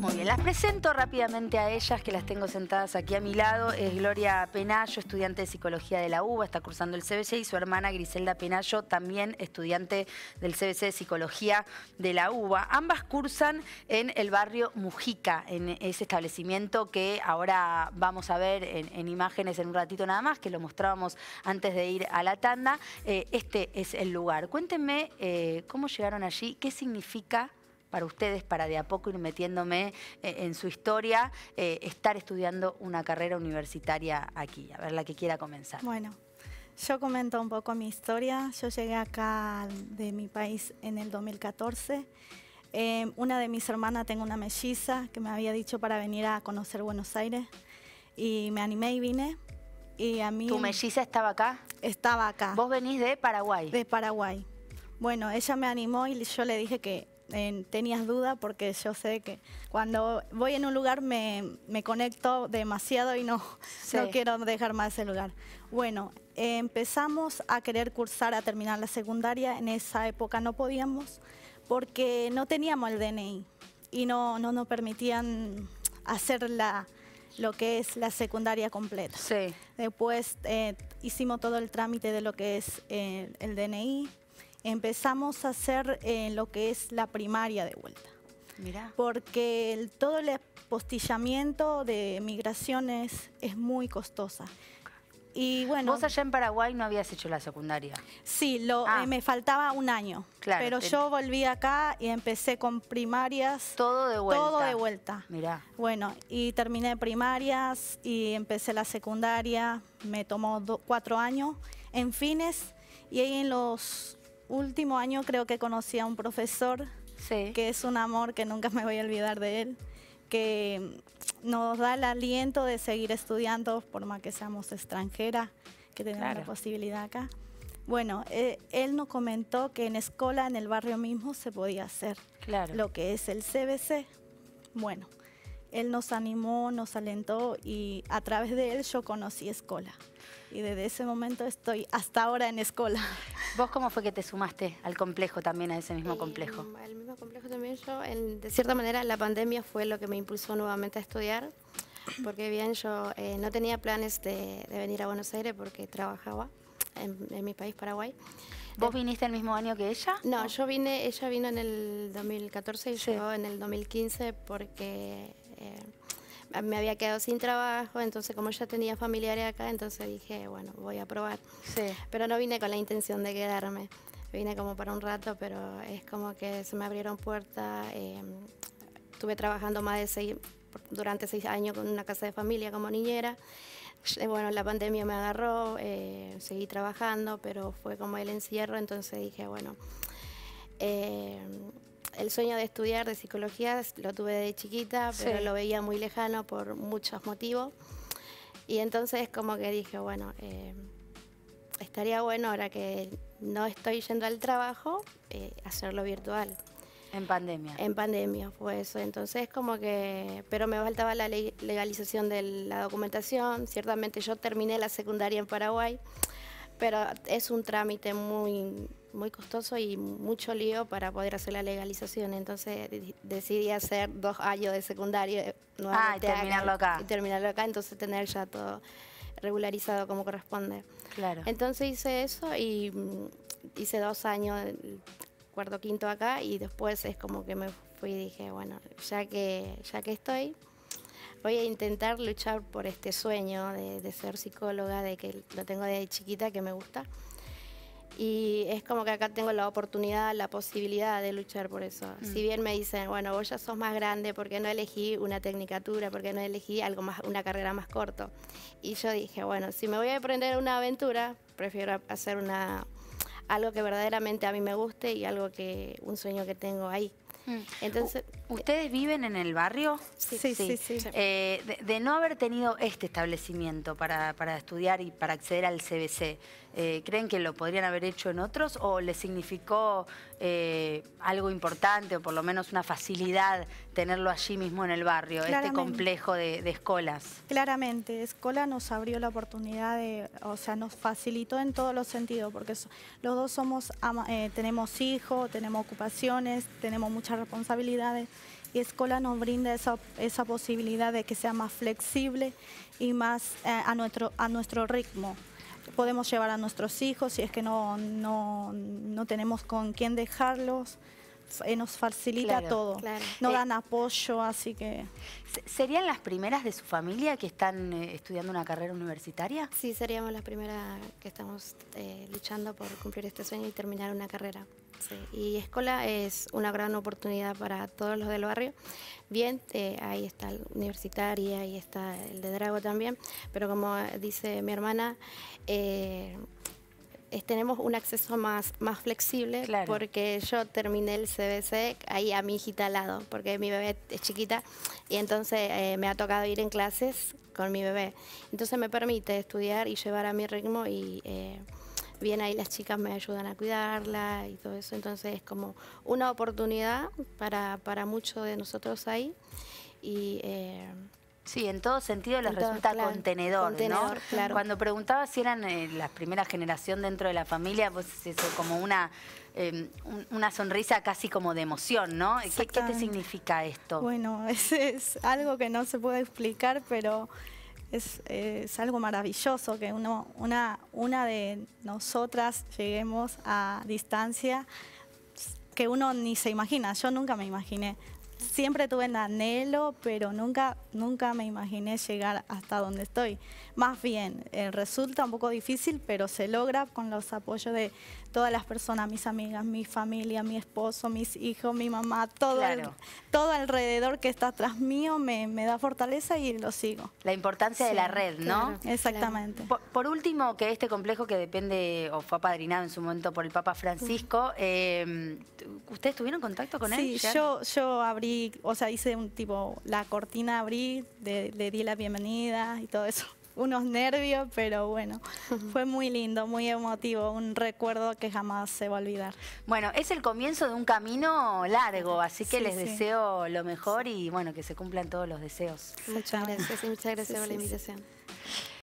Muy bien, las presento rápidamente a ellas que las tengo sentadas aquí a mi lado. Es Gloria Penayo, estudiante de Psicología de la UBA, está cursando el CBC y su hermana Griselda Penayo, también estudiante del CBC de Psicología de la UBA. Ambas cursan en el barrio Mujica, en ese establecimiento que ahora vamos a ver en, imágenes en un ratito nada más, que lo mostrábamos antes de ir a la tanda. Eh, este es el lugar. Cuéntenme eh, cómo llegaron allí, qué significa para ustedes, para de a poco ir metiéndome eh, en su historia, eh, estar estudiando una carrera universitaria aquí? A ver, la que quiera comenzar. Bueno, yo comento un poco mi historia. Yo llegué acá de mi país en el 2014. Eh, una de mis hermanas, tengo una melliza, que me había dicho para venir a conocer Buenos Aires. Y me animé y vine. Y a mí, ¿Tu melliza estaba acá? Estaba acá. ¿Vos venís de Paraguay? De Paraguay. Bueno, ella me animó y yo le dije que tenías duda porque yo sé que cuando voy en un lugar me, me conecto demasiado y no, no quiero dejar más ese lugar. Bueno, empezamos a querer cursar, a terminar la secundaria. En esa época no podíamos porque no teníamos el DNI y no, no nos permitían hacer la, lo que es la secundaria completa. Sí. Después eh, hicimos todo el trámite de lo que es eh, el DNI, empezamos a hacer en lo que es la primaria de vuelta. mira, Porque todo el postillamiento de migraciones es muy costosa. Y bueno, Vos allá en Paraguay no habías hecho la secundaria. Sí, eh, ah. me faltaba un año. Claro, pero yo volví acá y empecé con primarias. Todo de vuelta. Todo de vuelta. Mirá. Bueno, y terminé primarias y empecé la secundaria. Me tomó cuatro años en fines. Y ahí en los último año creo que conocí a un profesor que es un amor que nunca me voy a olvidar de él, que nos da el aliento de seguir estudiando por más que seamos extranjera que tenemos la posibilidad acá. Bueno, eh, él nos comentó que en escuela, en el barrio mismo, se podía hacer lo que es el CBC. Bueno, él nos animó, nos alentó y a través de él yo conocí escuela. Y desde ese momento estoy hasta ahora en escuela. ¿Vos cómo fue que te sumaste al complejo también, a ese mismo complejo? Mm, al mismo complejo también yo, de cierta manera la pandemia fue lo que me impulsó nuevamente a estudiar, porque bien yo eh, no tenía planes de, venir a Buenos Aires porque trabajaba en, mi país, Paraguay. ¿Vos viniste el mismo año que ella? No, yo vine, ella vino en el 2014 y yo en el 2015 porque eh, me había quedado sin trabajo, entonces como ya tenía familiares acá, entonces dije, bueno, voy a probar. Pero no vine con la intención de quedarme, vine como para un rato, pero es como que se me abrieron puertas, eh, estuve trabajando más de seis, durante seis años con una casa de familia como niñera. Eh, bueno, la pandemia me agarró, eh, seguí trabajando, pero fue como el encierro, entonces dije, bueno, em, el sueño de estudiar de psicología lo tuve de chiquita, pero lo veía muy lejano por muchos motivos. Y entonces como que dije, bueno, eh, estaría bueno ahora que no estoy yendo al trabajo, eh, hacerlo virtual. En pandemia. En pandemia, fue eso. Entonces, como que. Pero me faltaba la legalización de la documentación. Ciertamente, yo terminé la secundaria en Paraguay, pero es un trámite muy muy costoso y mucho lío para poder hacer la legalización. Entonces decidí hacer dos años de secundario ah, terminarlo acá. terminarlo acá, entonces tener ya todo regularizado como corresponde. Claro. Entonces hice eso y mm, hice dos años, cuarto, quinto acá, y después es como que me fui y dije, bueno, ya que, ya que estoy, voy a intentar luchar por este sueño de, de ser psicóloga, de que lo tengo desde chiquita, que me gusta. Y es como que acá tengo la oportunidad, la posibilidad de luchar por eso. Mm. Si bien me dicen, bueno, vos ya sos más grande, ¿por qué no elegí una tecnicatura? ¿Por qué no elegí algo más, una carrera más corto? Y yo dije, bueno, si me voy a aprender una aventura, prefiero hacer una, algo que verdaderamente a mí me guste y algo que, un sueño que tengo ahí. Mm. Entonces, ¿Ustedes viven en el barrio? Sí, sí, sí. Eh, de, no haber tenido este establecimiento para, para estudiar y para acceder al CBC, eh, ¿creen que lo podrían haber hecho en otros o le significó eh, algo importante o por lo menos una facilidad tenerlo allí mismo en el barrio, este complejo de, de, escolas? Claramente, Escola nos abrió la oportunidad de, o sea, nos facilitó en todos los sentidos, porque los dos somos, tenemos hijos, tenemos ocupaciones, tenemos muchas responsabilidades y escuela nos brinda esa, esa posibilidad de que sea más flexible y más eh, a, nuestro, a nuestro ritmo. Podemos llevar a nuestros hijos si es que no, no tenemos con quién dejarlos. Eh, nos facilita todo. no Nos dan apoyo, así que... ¿Serían las primeras de su familia que están eh, estudiando una carrera universitaria? Sí, seríamos las primeras que estamos eh, luchando por cumplir este sueño y terminar una carrera. Y Escola es una gran oportunidad para todos los del barrio. Bien, ahí está el universitario, ahí está el de Drago también, pero como dice mi hermana, tenemos un acceso más, más flexible porque yo terminé el CBC ahí a mi hijita al lado, porque mi bebé es chiquita y entonces eh, me ha tocado ir en clases con mi bebé. Entonces me permite estudiar y llevar a mi ritmo y... Eh, bien ahí las chicas me ayudan a cuidarla y todo eso. Entonces es como una oportunidad para, para muchos de nosotros ahí. Y eh, Sí, en todo sentido les resulta contenedor, Cuando preguntaba si eran las eh, la primera generación dentro de la familia, pues es como una, em, una sonrisa casi como de emoción, ¿no? ¿Qué, te significa esto? Bueno, es, es, algo que no se puede explicar, pero es, es algo maravilloso que uno, una, una de nosotras lleguemos a distancia que uno ni se imagina, yo nunca me imaginé siempre tuve el anhelo, pero nunca, nunca me imaginé llegar hasta donde estoy. Más bien, eh, resulta un poco difícil, pero se logra con los apoyos de todas las personas, mis amigas, mi familia, mi esposo, mis hijos, mi mamá, todo, todo alrededor que está atrás mío me, da fortaleza y lo sigo. La importancia de la red, ¿no? Exactamente. Por, último, que este complejo que depende o fue apadrinado en su momento por el Papa Francisco, em, ¿ustedes tuvieron contacto con él? Sí, yo, yo abrí o sea, hice un tipo, la cortina abrí, le di la bienvenida y todo eso. Unos nervios, pero bueno, fue muy lindo, muy emotivo, un recuerdo que jamás se va a olvidar. Bueno, es el comienzo de un camino largo, así que les deseo lo mejor y bueno, que se cumplan todos los deseos. Muchas gracias, muchas gracias por la invitación.